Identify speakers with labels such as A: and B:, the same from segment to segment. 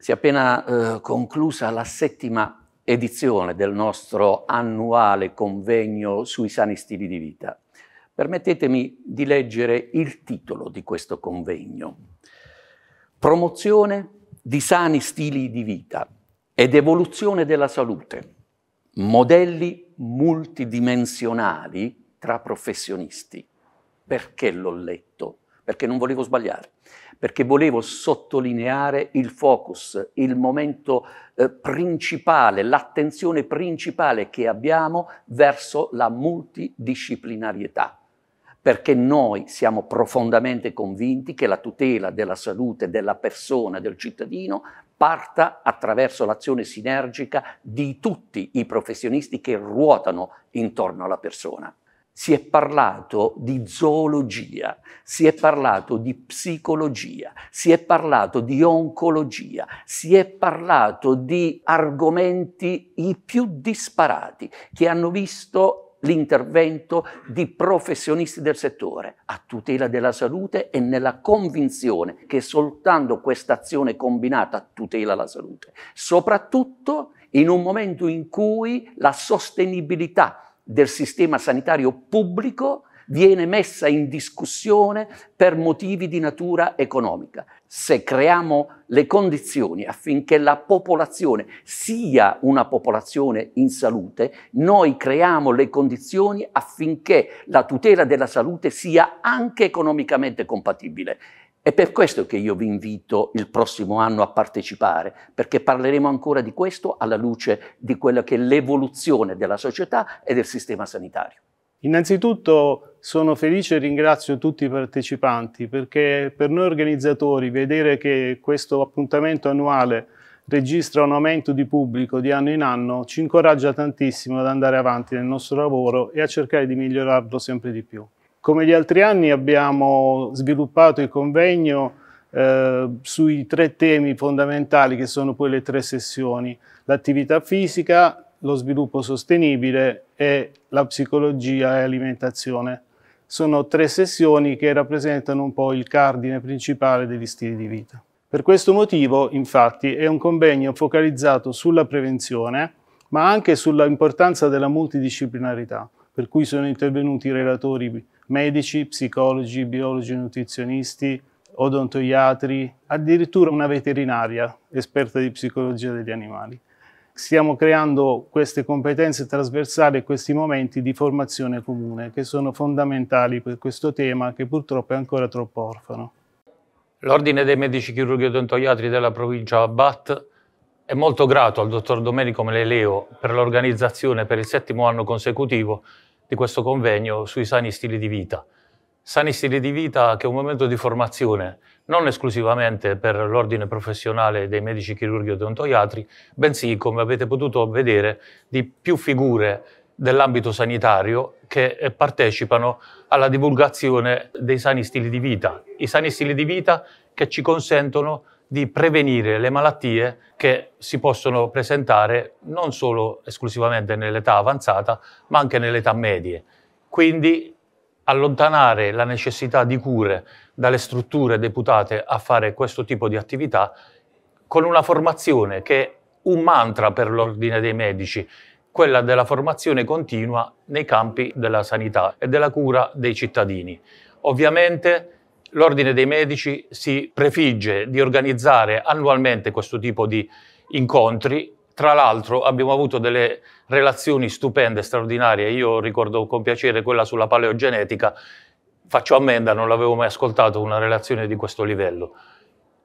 A: Si è appena eh, conclusa la settima edizione del nostro annuale convegno sui sani stili di vita. Permettetemi di leggere il titolo di questo convegno. Promozione di sani stili di vita ed evoluzione della salute. Modelli multidimensionali tra professionisti. Perché l'ho letto? perché non volevo sbagliare, perché volevo sottolineare il focus, il momento eh, principale, l'attenzione principale che abbiamo verso la multidisciplinarietà perché noi siamo profondamente convinti che la tutela della salute della persona, del cittadino, parta attraverso l'azione sinergica di tutti i professionisti che ruotano intorno alla persona si è parlato di zoologia, si è parlato di psicologia, si è parlato di oncologia, si è parlato di argomenti i più disparati che hanno visto l'intervento di professionisti del settore a tutela della salute e nella convinzione che soltanto questa azione combinata tutela la salute, soprattutto in un momento in cui la sostenibilità del sistema sanitario pubblico viene messa in discussione per motivi di natura economica. Se creiamo le condizioni affinché la popolazione sia una popolazione in salute, noi creiamo le condizioni affinché la tutela della salute sia anche economicamente compatibile. È per questo che io vi invito il prossimo anno a partecipare, perché parleremo ancora di questo alla luce di quella che è l'evoluzione della società e del sistema sanitario.
B: Innanzitutto sono felice e ringrazio tutti i partecipanti perché per noi organizzatori vedere che questo appuntamento annuale registra un aumento di pubblico di anno in anno ci incoraggia tantissimo ad andare avanti nel nostro lavoro e a cercare di migliorarlo sempre di più. Come gli altri anni abbiamo sviluppato il convegno eh, sui tre temi fondamentali che sono poi le tre sessioni, l'attività fisica, lo sviluppo sostenibile e la psicologia e alimentazione. Sono tre sessioni che rappresentano un po' il cardine principale degli stili di vita. Per questo motivo, infatti, è un convegno focalizzato sulla prevenzione, ma anche sull'importanza della multidisciplinarità per cui sono intervenuti relatori medici, psicologi, biologi, nutrizionisti, odontoiatri, addirittura una veterinaria esperta di psicologia degli animali. Stiamo creando queste competenze trasversali e questi momenti di formazione comune che sono fondamentali per questo tema che purtroppo è ancora troppo orfano.
C: L'Ordine dei Medici Chirurghi e Odontoiatri della provincia BAT è molto grato al dottor Domenico Meleleo per l'organizzazione per il settimo anno consecutivo di questo convegno sui sani stili di vita. Sani stili di vita che è un momento di formazione non esclusivamente per l'ordine professionale dei medici chirurghi odontoiatri, bensì, come avete potuto vedere, di più figure dell'ambito sanitario che partecipano alla divulgazione dei sani stili di vita. I sani stili di vita che ci consentono di prevenire le malattie che si possono presentare non solo esclusivamente nell'età avanzata, ma anche nell'età medie. Quindi allontanare la necessità di cure dalle strutture deputate a fare questo tipo di attività con una formazione che è un mantra per l'ordine dei medici, quella della formazione continua nei campi della sanità e della cura dei cittadini. Ovviamente L'Ordine dei Medici si prefigge di organizzare annualmente questo tipo di incontri. Tra l'altro abbiamo avuto delle relazioni stupende, straordinarie. Io ricordo con piacere quella sulla paleogenetica. Faccio ammenda, non l'avevo mai ascoltato una relazione di questo livello.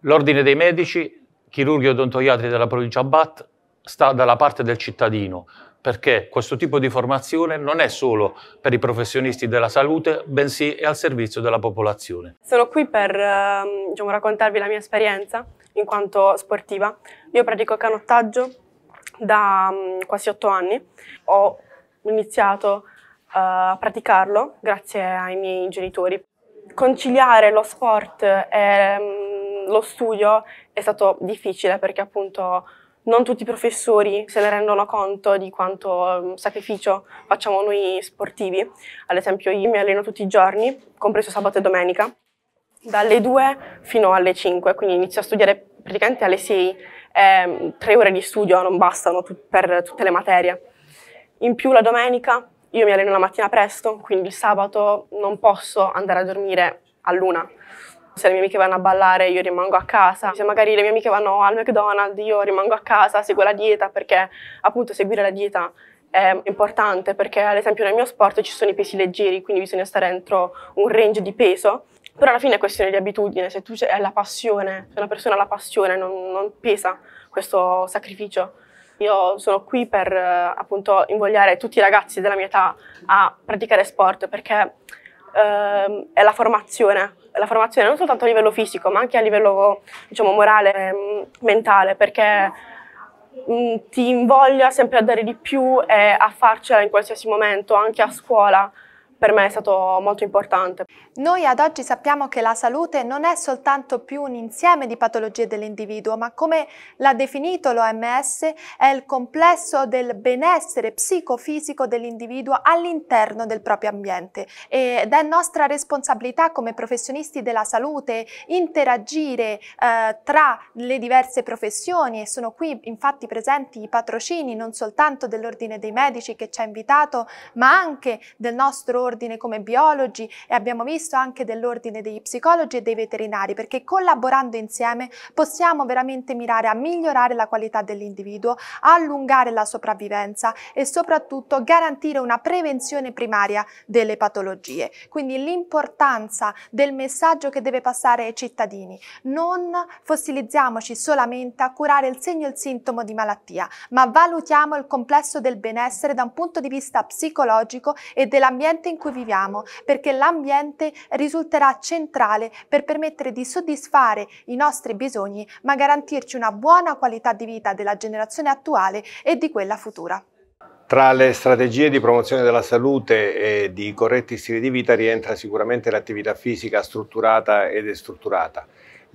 C: L'Ordine dei Medici, chirurghi odontoiatri della provincia Bat, sta dalla parte del cittadino, perché questo tipo di formazione non è solo per i professionisti della salute, bensì è al servizio della popolazione.
D: Sono qui per ehm, diciamo, raccontarvi la mia esperienza in quanto sportiva. Io pratico canottaggio da mm, quasi otto anni. Ho iniziato eh, a praticarlo grazie ai miei genitori. Conciliare lo sport e mm, lo studio è stato difficile perché appunto non tutti i professori se ne rendono conto di quanto mm, sacrificio facciamo noi sportivi. Ad esempio io mi alleno tutti i giorni, compreso sabato e domenica, dalle 2 fino alle 5, quindi inizio a studiare praticamente alle 6. Eh, mm, tre ore di studio non bastano tut- per tutte le materie. In più la domenica io mi alleno la mattina presto, quindi il sabato non posso andare a dormire a all'una. Se le mie amiche vanno a ballare io rimango a casa, se magari le mie amiche vanno al McDonald's io rimango a casa, seguo la dieta perché appunto seguire la dieta è importante perché ad esempio nel mio sport ci sono i pesi leggeri, quindi bisogna stare entro un range di peso, però alla fine è questione di abitudine, se tu hai la passione, se una persona ha la passione non, non pesa questo sacrificio. Io sono qui per appunto invogliare tutti i ragazzi della mia età a praticare sport perché eh, è la formazione la formazione non soltanto a livello fisico, ma anche a livello diciamo, morale e mm, mentale, perché mh, mm, ti invoglia sempre a dare di più e a farcela in qualsiasi momento, anche a scuola per me è stato molto importante.
E: Noi ad oggi sappiamo che la salute non è soltanto più un insieme di patologie dell'individuo, ma come l'ha definito l'OMS è il complesso del benessere psicofisico dell'individuo all'interno del proprio ambiente ed è nostra responsabilità come professionisti della salute interagire eh, tra le diverse professioni e sono qui infatti presenti i patrocini non soltanto dell'Ordine dei Medici che ci ha invitato, ma anche del nostro ordine dell'ordine come biologi e abbiamo visto anche dell'ordine degli psicologi e dei veterinari, perché collaborando insieme possiamo veramente mirare a migliorare la qualità dell'individuo, allungare la sopravvivenza e soprattutto garantire una prevenzione primaria delle patologie. Quindi l'importanza del messaggio che deve passare ai cittadini. Non fossilizziamoci solamente a curare il segno e il sintomo di malattia, ma valutiamo il complesso del benessere da un punto di vista psicologico e dell'ambiente in in cui viviamo, perché l'ambiente risulterà centrale per permettere di soddisfare i nostri bisogni, ma garantirci una buona qualità di vita della generazione attuale e di quella futura.
F: Tra le strategie di promozione della salute e di corretti stili di vita rientra sicuramente l'attività fisica strutturata ed estrutturata.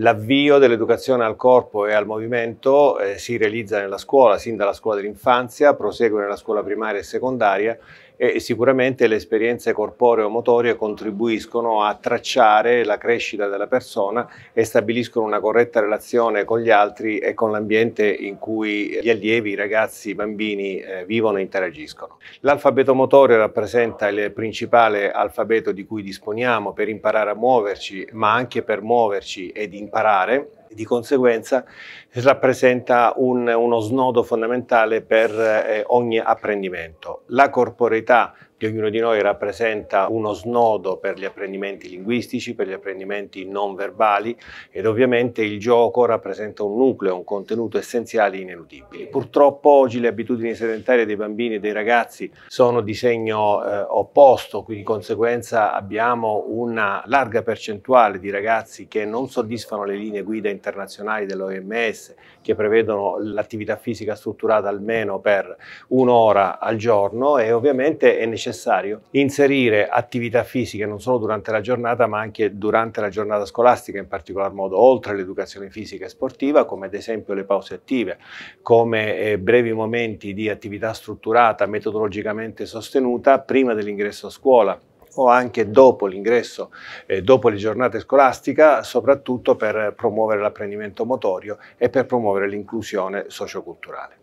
F: L'avvio dell'educazione al corpo e al movimento eh, si realizza nella scuola, sin dalla scuola dell'infanzia, prosegue nella scuola primaria e secondaria e sicuramente le esperienze corporeo-motorie contribuiscono a tracciare la crescita della persona e stabiliscono una corretta relazione con gli altri e con l'ambiente in cui gli allievi, i ragazzi, i bambini eh, vivono e interagiscono. L'alfabeto motorio rappresenta il principale alfabeto di cui disponiamo per imparare a muoverci, ma anche per muoverci ed imparare di conseguenza rappresenta un, uno snodo fondamentale per eh, ogni apprendimento. La corporeità di ognuno di noi rappresenta uno snodo per gli apprendimenti linguistici, per gli apprendimenti non verbali ed ovviamente il gioco rappresenta un nucleo, un contenuto essenziale ineludibile. Purtroppo oggi le abitudini sedentarie dei bambini e dei ragazzi sono di segno eh, opposto, quindi di conseguenza abbiamo una larga percentuale di ragazzi che non soddisfano le linee guida internazionali dell'OMS che prevedono l'attività fisica strutturata almeno per un'ora al giorno e ovviamente è necessario necessario inserire attività fisiche non solo durante la giornata ma anche durante la giornata scolastica, in particolar modo oltre all'educazione fisica e sportiva, come ad esempio le pause attive, come eh, brevi momenti di attività strutturata, metodologicamente sostenuta prima dell'ingresso a scuola o anche dopo l'ingresso, eh, dopo le giornate scolastiche, soprattutto per promuovere l'apprendimento motorio e per promuovere l'inclusione socioculturale.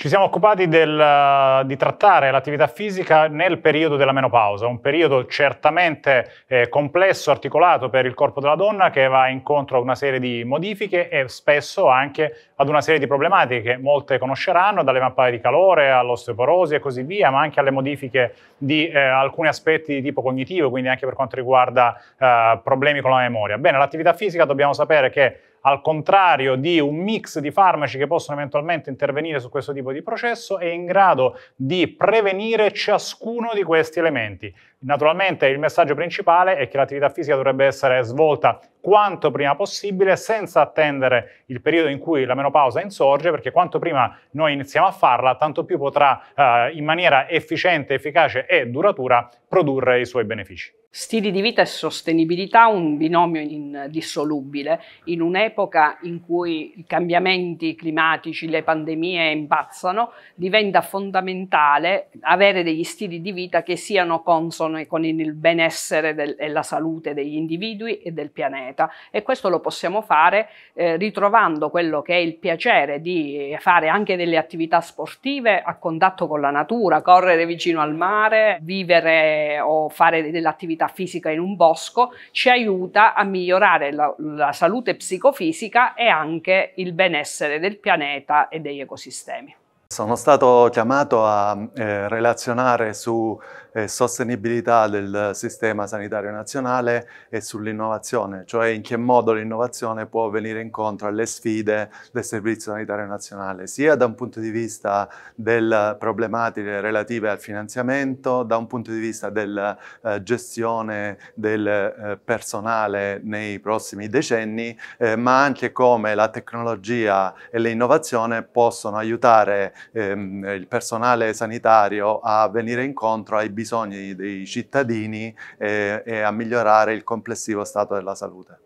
G: Ci siamo occupati del, eh, di trattare l'attività fisica nel periodo della menopausa, un periodo certamente eh, complesso, articolato per il corpo della donna che va incontro a una serie di modifiche e spesso anche ad una serie di problematiche che molte conosceranno, dalle mappate di calore all'osteoporosi e così via, ma anche alle modifiche di eh, alcuni aspetti di tipo cognitivo, quindi anche per quanto riguarda eh, problemi con la memoria. Bene, l'attività fisica dobbiamo sapere che al contrario di un mix di farmaci che possono eventualmente intervenire su questo tipo di processo, è in grado di prevenire ciascuno di questi elementi. Naturalmente il messaggio principale è che l'attività fisica dovrebbe essere svolta quanto prima possibile senza attendere il periodo in cui la menopausa insorge perché quanto prima noi iniziamo a farla tanto più potrà eh, in maniera efficiente, efficace e duratura produrre i suoi benefici.
H: Stili di vita e sostenibilità, un binomio indissolubile, in un'epoca in cui i cambiamenti climatici, le pandemie impazzano, diventa fondamentale avere degli stili di vita che siano consoni sono con il benessere del, e la salute degli individui e del pianeta e questo lo possiamo fare eh, ritrovando quello che è il piacere di fare anche delle attività sportive a contatto con la natura, correre vicino al mare, vivere o fare dell'attività fisica in un bosco, ci aiuta a migliorare la, la salute psicofisica e anche il benessere del pianeta e degli ecosistemi.
C: Sono stato chiamato a eh, relazionare su eh, sostenibilità del sistema sanitario nazionale e sull'innovazione, cioè in che modo l'innovazione può venire incontro alle sfide del Servizio Sanitario Nazionale, sia da un punto di vista delle problematiche relative al finanziamento, da un punto di vista della eh, gestione del eh, personale nei prossimi decenni, eh, ma anche come la tecnologia e l'innovazione possono aiutare ehm, il personale sanitario a venire incontro ai bisogni dei cittadini e, eh, e a migliorare il complessivo stato della salute.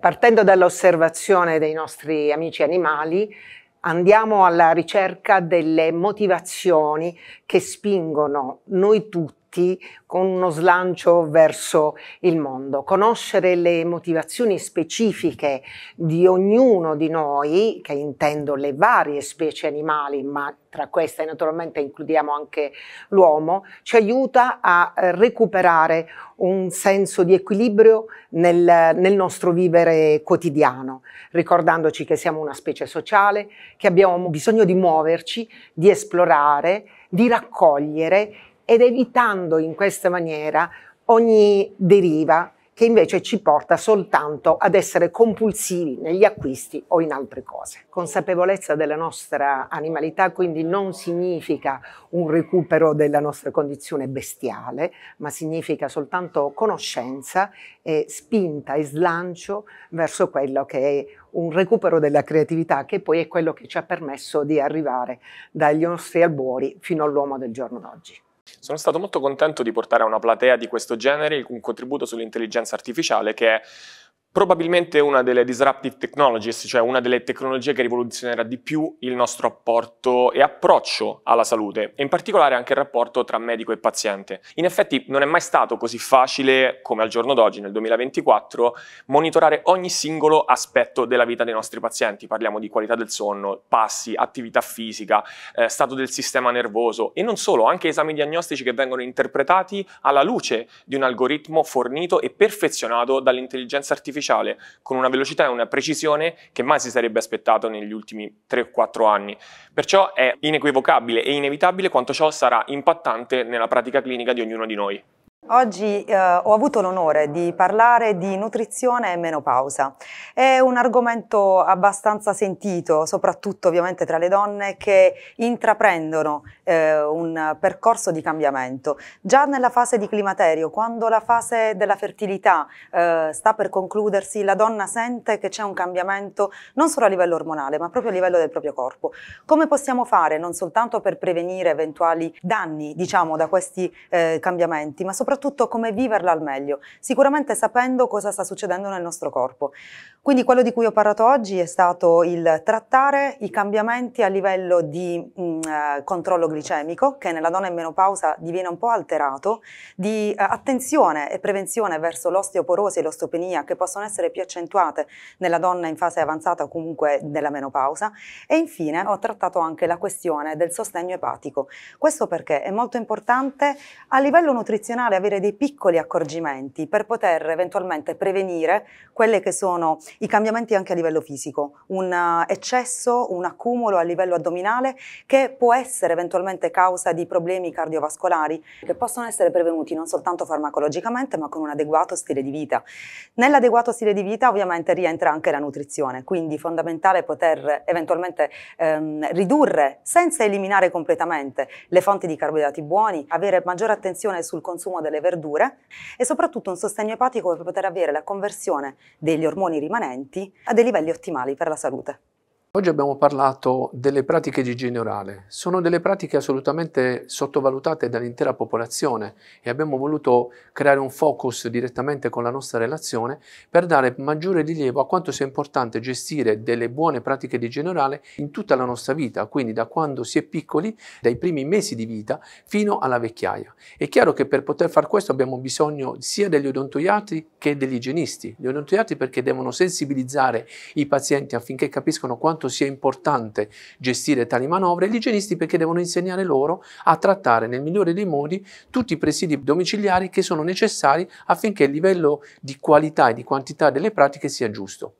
H: Partendo dall'osservazione dei nostri amici animali, andiamo alla ricerca delle motivazioni che spingono noi tutti avanti con uno slancio verso il mondo. Conoscere le motivazioni specifiche di ognuno di noi, che intendo le varie specie animali, ma tra queste naturalmente includiamo anche l'uomo, ci aiuta a recuperare un senso di equilibrio nel, nel, nostro vivere quotidiano, ricordandoci che siamo una specie sociale, che abbiamo bisogno di muoverci, di esplorare, di raccogliere ed evitando in questa maniera ogni deriva che invece ci porta soltanto ad essere compulsivi negli acquisti o in altre cose. Consapevolezza della nostra animalità quindi non significa un recupero della nostra condizione bestiale, ma significa soltanto conoscenza e spinta e slancio verso quello che è un recupero della creatività che poi è quello che ci ha permesso di arrivare dagli nostri albori fino all'uomo del giorno d'oggi.
C: Sono stato molto contento di portare a una platea di questo genere un contributo sull'intelligenza artificiale che è probabilmente una delle disruptive technologies, cioè una delle tecnologie che rivoluzionerà di più il nostro apporto e approccio alla salute, e in particolare anche il rapporto tra medico e paziente. In effetti non è mai stato così facile come al giorno d'oggi, nel 2024, monitorare ogni singolo aspetto della vita dei nostri pazienti. Parliamo di qualità del sonno, passi, attività fisica, eh, stato del sistema nervoso e non solo, anche esami diagnostici che vengono interpretati alla luce di un algoritmo fornito e perfezionato dall'intelligenza artificiale artificiale con una velocità e una precisione che mai si sarebbe aspettato negli ultimi 3 o 4 anni. Perciò è inequivocabile e inevitabile quanto ciò sarà impattante nella pratica clinica di ognuno di noi.
I: Oggi eh, ho avuto l'onore di parlare di nutrizione e menopausa. È un argomento abbastanza sentito, soprattutto ovviamente tra le donne che intraprendono eh, un percorso di cambiamento. Già nella fase di climaterio, quando la fase della fertilità eh, sta per concludersi, la donna sente che c'è un cambiamento non solo a livello ormonale, ma proprio a livello del proprio corpo. Come possiamo fare non soltanto per prevenire eventuali danni, diciamo, da questi eh, cambiamenti, ma soprattutto soprattutto come viverla al meglio, sicuramente sapendo cosa sta succedendo nel nostro corpo. Quindi quello di cui ho parlato oggi è stato il trattare i cambiamenti a livello di mh, mm, eh, controllo glicemico, che nella donna in menopausa diviene un po' alterato, di eh, attenzione e prevenzione verso l'osteoporosi e l'ostopenia che possono essere più accentuate nella donna in fase avanzata o comunque della menopausa e infine ho trattato anche la questione del sostegno epatico. Questo perché è molto importante a livello nutrizionale avere dei piccoli accorgimenti per poter eventualmente prevenire quelle che sono i cambiamenti anche a livello fisico, un eh, eccesso, un accumulo a livello addominale che può essere eventualmente causa di problemi cardiovascolari che possono essere prevenuti non soltanto farmacologicamente ma con un adeguato stile di vita. Nell'adeguato stile di vita ovviamente rientra anche la nutrizione, quindi fondamentale poter eventualmente ehm, ridurre senza eliminare completamente le fonti di carboidrati buoni, avere maggiore attenzione sul consumo delle verdure e soprattutto un sostegno epatico per poter avere la conversione degli ormoni rimanenti permanenti a dei livelli ottimali per la salute.
A: Oggi abbiamo parlato delle pratiche di igiene orale. Sono delle pratiche assolutamente sottovalutate dall'intera popolazione e abbiamo voluto creare un focus direttamente con la nostra relazione per dare maggiore rilievo a quanto sia importante gestire delle buone pratiche di igiene orale in tutta la nostra vita, quindi da quando si è piccoli, dai primi mesi di vita fino alla vecchiaia. È chiaro che per poter far questo abbiamo bisogno sia degli odontoiati che degli igienisti. Gli odontoiati perché devono sensibilizzare i pazienti affinché capiscono quanto quanto sia importante gestire tali manovre, gli igienisti perché devono insegnare loro a trattare nel migliore dei modi tutti i presidi domiciliari che sono necessari affinché il livello di qualità e di quantità delle pratiche sia giusto.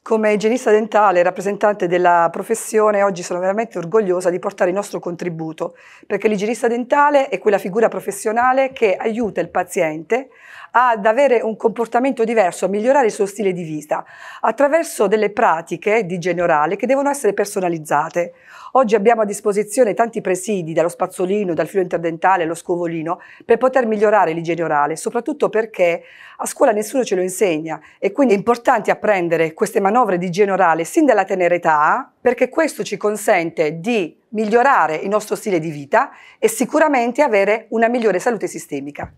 I: Come igienista dentale e rappresentante della professione, oggi sono veramente orgogliosa di portare il nostro contributo, perché l'igienista dentale è quella figura professionale che aiuta il paziente ad avere un comportamento diverso, a migliorare il suo stile di vita, attraverso delle pratiche di generale che devono essere personalizzate. Oggi abbiamo a disposizione tanti presidi, dallo spazzolino, dal filo interdentale allo scovolino, per poter migliorare l'igiene orale, soprattutto perché a scuola nessuno ce lo insegna e quindi è importante apprendere queste manovre di igiene orale sin dalla tenera età, perché questo ci consente di migliorare il nostro stile di vita e sicuramente avere una migliore salute sistemica.